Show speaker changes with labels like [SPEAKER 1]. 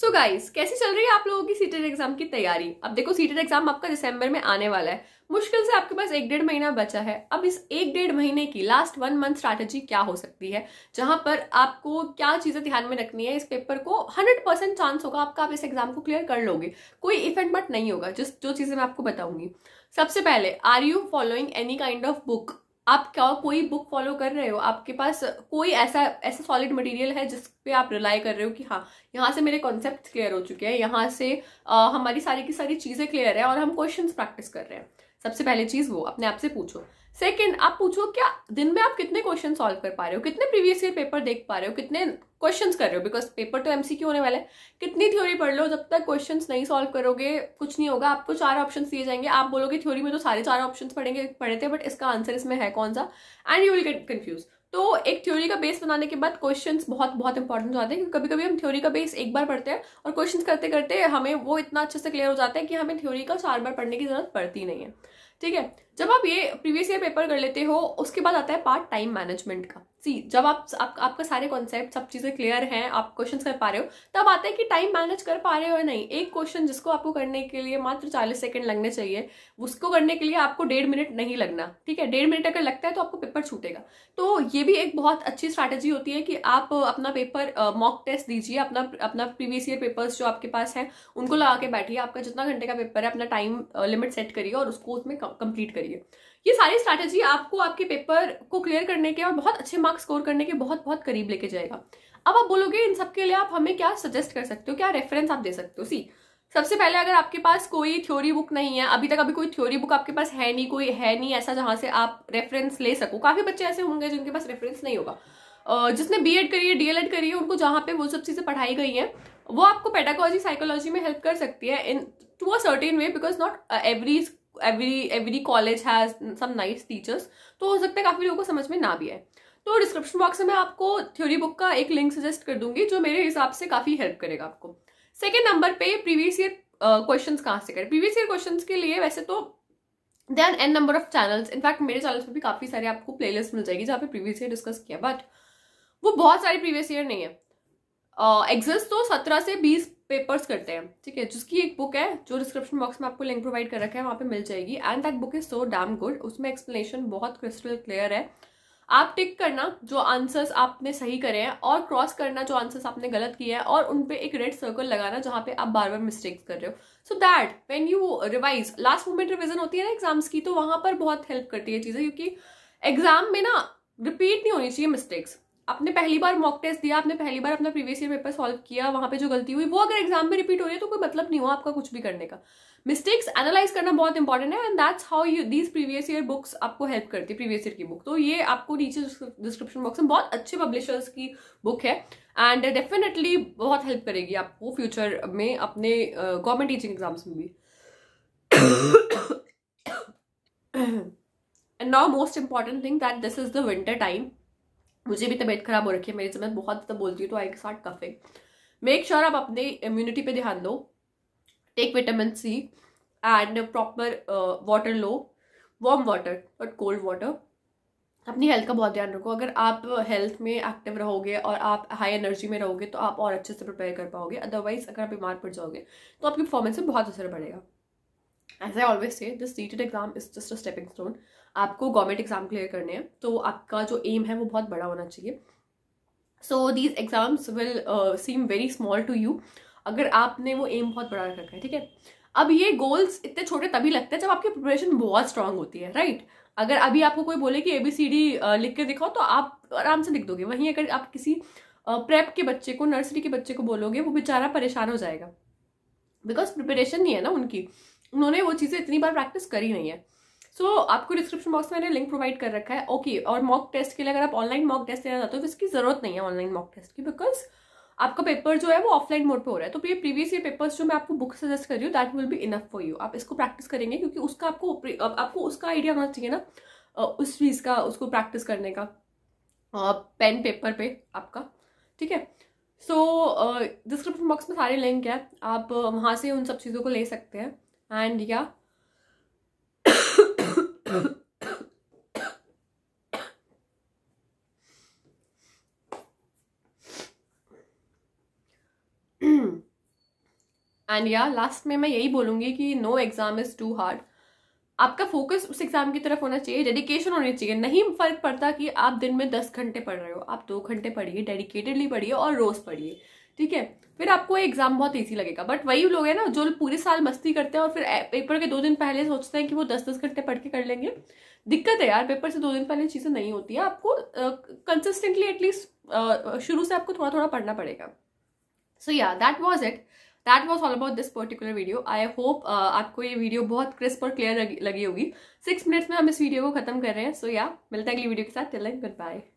[SPEAKER 1] सो so guys कैसी चल रही है आप लोगों की सीटेट एग्जाम e की तैयारी अब देखो सीटेट एग्जाम e आपका दिसंबर में आने वाला है मुश्किल से आपके पास एक डेढ़ महीना बचा है अब इस एक डेढ़ महीने की लास्ट वन मंथ स्ट्रैटेजी क्या हो सकती है जहां पर आपको क्या चीजें ध्यान में रखनी है इस पेपर को हंड्रेड परसेंट चांस होगा आपका आप इस एग्जाम को क्लियर कर लोगे कोई इफेक्ट बट नहीं होगा जिस जो चीजें मैं आपको बताऊंगी सबसे पहले are you following any kind of book आप क्या कोई बुक फॉलो कर रहे हो आपके पास कोई ऐसा ऐसा सॉलिड मटेरियल है जिस पे आप रिलाई कर रहे हो कि हाँ यहाँ से मेरे कॉन्सेप्ट क्लियर हो चुके हैं यहाँ से आ, हमारी सारी की सारी चीज़ें क्लियर है और हम क्वेश्चंस प्रैक्टिस कर रहे हैं सबसे पहली चीज वो अपने आप से पूछो सेकंड आप पूछो क्या दिन में आप कितने क्वेश्चन सॉल्व कर पा रहे हो कितने प्रीवियस ईयर पेपर देख पा रहे हो कितने क्वेश्चन कर रहे हो बिकॉज पेपर तो एमसीक्यू होने वाला है कितनी थ्योरी पढ़ लो जब तक क्वेश्चन नहीं सॉल्व करोगे कुछ नहीं होगा आपको चार ऑप्शन दिए जाएंगे आप बोलोगे थ्योरी में तो सारे चार ऑप्शन पढ़ेंगे पढ़े थे बट इसका आंसर इसमें है कौन सा and you will get confuse तो एक थ्योरी का बेस बनाने के बाद क्वेश्चंस बहुत बहुत इंपॉर्टेंट हो जाते हैं क्योंकि कभी कभी हम थ्योरी का बेस एक बार पढ़ते हैं और क्वेश्चंस करते करते हमें वो इतना अच्छे से क्लियर हो जाता है कि हमें थ्योरी का चार बार पढ़ने की जरूरत पड़ती नहीं है Take care. जब आप ये प्रीवियस ईयर पेपर कर लेते हो उसके बाद आता है पार्ट टाइम मैनेजमेंट का सी जब आप, आप आपका सारे कॉन्सेप्ट सब चीज़ें क्लियर हैं आप क्वेश्चन कर पा रहे हो तब आता है कि टाइम मैनेज कर पा रहे हो या नहीं एक क्वेश्चन जिसको आपको करने के लिए मात्र चालीस सेकेंड लगने चाहिए उसको करने के लिए आपको डेढ़ मिनट नहीं लगना ठीक है डेढ़ मिनट अगर लगता है तो आपको पेपर छूटेगा तो ये भी एक बहुत अच्छी स्ट्रैटेजी होती है कि आप अपना पेपर मॉक टेस्ट दीजिए अपना अपना प्रीवियस ईयर पेपर्स जो आपके पास हैं उनको लगा के बैठिए आपका जितना घंटे का पेपर है अपना टाइम लिमिट सेट करिए और उसको उसमें कंप्लीट करिए चाहिए ये सारी स्ट्रैटेजी आपको आपके पेपर को क्लियर करने के और बहुत अच्छे मार्क्स स्कोर करने के बहुत बहुत करीब लेके जाएगा अब आप बोलोगे इन सब के लिए आप हमें क्या सजेस्ट कर सकते हो क्या रेफरेंस आप दे सकते हो सी सबसे पहले अगर आपके पास कोई थ्योरी बुक नहीं है अभी तक अभी कोई थ्योरी बुक आपके पास है नहीं कोई है नहीं ऐसा जहां से आप रेफरेंस ले सको काफ़ी बच्चे ऐसे होंगे जिनके पास रेफरेंस नहीं होगा जिसने बी एड करी है डी एल एड करी है उनको जहां पे वो सब चीज़ें पढ़ाई गई है वो आपको पेडागोलॉजी साइकोलॉजी में हेल्प कर सकती है in to a certain way because not every every every college has some nice teachers तो हो सकता है काफ़ी लोगों को समझ में ना भी आए तो डिस्क्रिप्शन बॉक्स में मैं आपको थ्योरी बुक का एक लिंक सजेस्ट कर दूंगी जो मेरे हिसाब से काफ़ी हेल्प करेगा आपको सेकेंड नंबर पे प्रीवियस ईयर क्वेश्चन कहाँ से करें प्रीवियस ईयर क्वेश्चन के लिए वैसे तो there are n number of channels in fact मेरे चैनल्स पर भी काफ़ी सारे आपको लिस्ट मिल जाएगी जहाँ पे प्रीवियस ईयर डिस्कस किया बट वो बहुत सारे प्रीवियस ईयर नहीं है एग्जिस्ट uh, तो सत्रह से बीस पेपर्स करते हैं ठीक है जिसकी एक बुक है जो डिस्क्रिप्शन बॉक्स में आपको लिंक प्रोवाइड कर रखा है वहाँ पे मिल जाएगी and that book is so damn good उसमें एक्सप्लेनेशन बहुत क्रिस्टल क्लियर है आप टिक करना जो आंसर्स आपने सही करे हैं और क्रॉस करना जो आंसर्स आपने गलत किए हैं और उन पे एक रेड सर्कल लगाना जहाँ पे आप बार बार मिस्टेक्स कर रहे हो so that when you revise last moment revision होती है ना एग्जाम्स की तो वहाँ पर बहुत हेल्प करती है चीज़ें क्योंकि एग्जाम में ना रिपीट नहीं होनी चाहिए मिस्टेक्स आपने पहली बार मॉक टेस्ट दिया आपने पहली बार अपना प्रीवियस ईयर पेपर सॉल्व किया वहाँ पे जो गलती हुई वो अगर एग्जाम में रिपीट हो रही है तो कोई मतलब नहीं हुआ आपका कुछ भी करने का मिस्टेक्स एनालाइज करना बहुत इंपॉर्टेंट है and that's how you these previous year books आपको हेल्प करती है प्रीवियस ईयर की बुक तो ये आपको नीचे डिस्क्रिप्शन बॉक्स में बहुत अच्छे पब्लिशर्स की बुक है एंड डेफिनेटली बहुत हेल्प करेगी आपको फ्यूचर में अपने गवर्नमेंट टीचिंग एग्जाम्स में भी and now most important thing that this is the winter time मुझे भी तबीयत खराब हो रखी है मेरी तबीयत बहुत ज़्यादा बोलती हूँ तो I start coughing make sure आप अपने इम्यूनिटी पे ध्यान दो take vitamin C and proper water लो warm water but cold water अपनी हेल्थ का बहुत ध्यान रखो अगर आप हेल्थ में एक्टिव रहोगे और आप हाई एनर्जी में रहोगे तो आप और अच्छे से प्रिपेयर कर पाओगे अदरवाइज अगर आप बीमार पड़ जाओगे तो आपकी परफॉर्मेंस में बहुत असर पड़ेगा as I always say this CTET exam is just a stepping stone आपको गवर्नमेंट एग्जाम क्लियर करने हैं तो आपका जो एम है वो बहुत बड़ा होना चाहिए so these exams will seem very small to you अगर आपने वो एम बहुत बड़ा रखा है ठीक है अब ये गोल्स इतने छोटे तभी लगते हैं जब आपकी प्रिपरेशन बहुत स्ट्रांग होती है राइट right? अगर अभी आपको कोई बोले कि ए बी सी डी लिख के दिखाओ तो आप आराम से लिख दोगे वहीं अगर आप किसी प्रेप uh, के बच्चे को नर्सरी के बच्चे को बोलोगे वो बेचारा परेशान हो जाएगा बिकॉज प्रिपरेशन नहीं है ना उनकी उन्होंने वो चीज़ें इतनी बार प्रैक्टिस करी नहीं है सो so, आपको डिस्क्रिप्शन बॉक्स में मैंने लिंक प्रोवाइड कर रखा है ओके okay, और मॉक टेस्ट के लिए अगर आप ऑनलाइन मॉक टेस्ट लेना चाहते हो तो इसकी जरूरत नहीं है ऑनलाइन मॉक टेस्ट की बिकॉज आपका पेपर जो है वो ऑफलाइन मोड पे हो रहा है तो ये प्रीवियस ये पेपर्स जो मैं आपको बुक सजेस्ट कर रही हूँ that will be enough for you आप इसको प्रैक्टिस करेंगे क्योंकि उसका आपको आपको उसका आइडिया होना चाहिए ना उस चीज़ का उसको प्रैक्टिस करने का पेन पेपर पे आपका ठीक है सो डिस्क्रिप्शन बॉक्स में सारे लिंक है आप वहाँ से उन सब चीज़ों को ले सकते हैं एंड या एंड या लास्ट में मैं यही बोलूंगी कि no exam is too hard आपका फोकस उस एग्ज़ाम की तरफ होना चाहिए डेडिकेशन होनी चाहिए नहीं फ़र्क पड़ता कि आप दिन में दस घंटे पढ़ रहे हो आप दो घंटे पढ़िए डेडिकेटेडली पढ़िए और रोज़ पढ़िए ठीक है फिर आपको एग्ज़ाम बहुत ईजी लगेगा बट वही लोग हैं ना जो पूरे साल मस्ती करते हैं और फिर पेपर के दो दिन पहले सोचते हैं कि वो दस दस घंटे पढ़ के कर लेंगे दिक्कत है यार पेपर से दो दिन पहले चीज़ें नहीं होती है आपको कंसिस्टेंटली एटलीस्ट शुरू से आपको थोड़ा थोड़ा पढ़ना पड़ेगा so yeah that was it that was all about this particular video I hope आपको ये वीडियो बहुत क्रिस्प और क्लियर लगी होगी सिक्स मिनट्स में हम इस वीडियो को खत्म कर रहे हैं सो या मिलता मिलते अगली वीडियो के साथ टिल गुड बाय